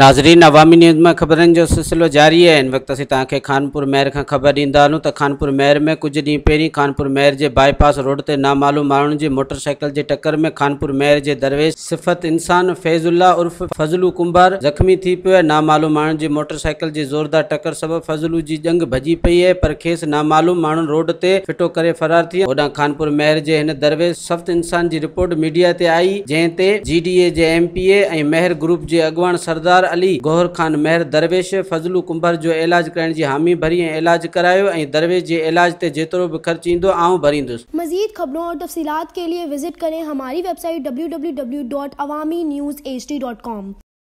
नाज़रीन अवामी न्यूज़ में ख़बरनि जो सिलसिलो जारी है हिन वक़्तु असीं तव्हांखे खानपुर महर का ख़बर ॾींदा हलूं त खानपुर महर में कुछ ढी पहिरीं खानपुर महर के बाईपास रोड ते नामालूम माण्हुनि जी मोटरसाइकिल जे टकर में खानपुर महर के दरवेश सिफ़त इंसान फैज़ुल्ला उर्फ़ फज़लू कुंभार ज़ख़्मी थी पो है नामालूम माण्हुनि जी मोटरसाइकिल जी ज़ोरदार टक्कर सब फज़लू की जंग भजी पई है पर खेस नामालूम माण्हू रोड से फिटो कर फ़रार थी होॾां खानपुर महर के हिन दरवेश सफ़्त इंसान की रिपोर्ट मीडिया ते आई जंहिं जी डी ए के एम पी ए ऐं महर ग्रुप जे अॻवान सरदार अली गोहर खान मेहर दरवेश फज़लू कुंभर जो इलाज करण की हामी भरी इलाज कराया दरवेश के इलाज से जितो भी ख़र्च इंद आउं मज़ीद ख़बरों और तफसीत के लिए विज़िट करें हमारी website W W W dot Awami news H D dot com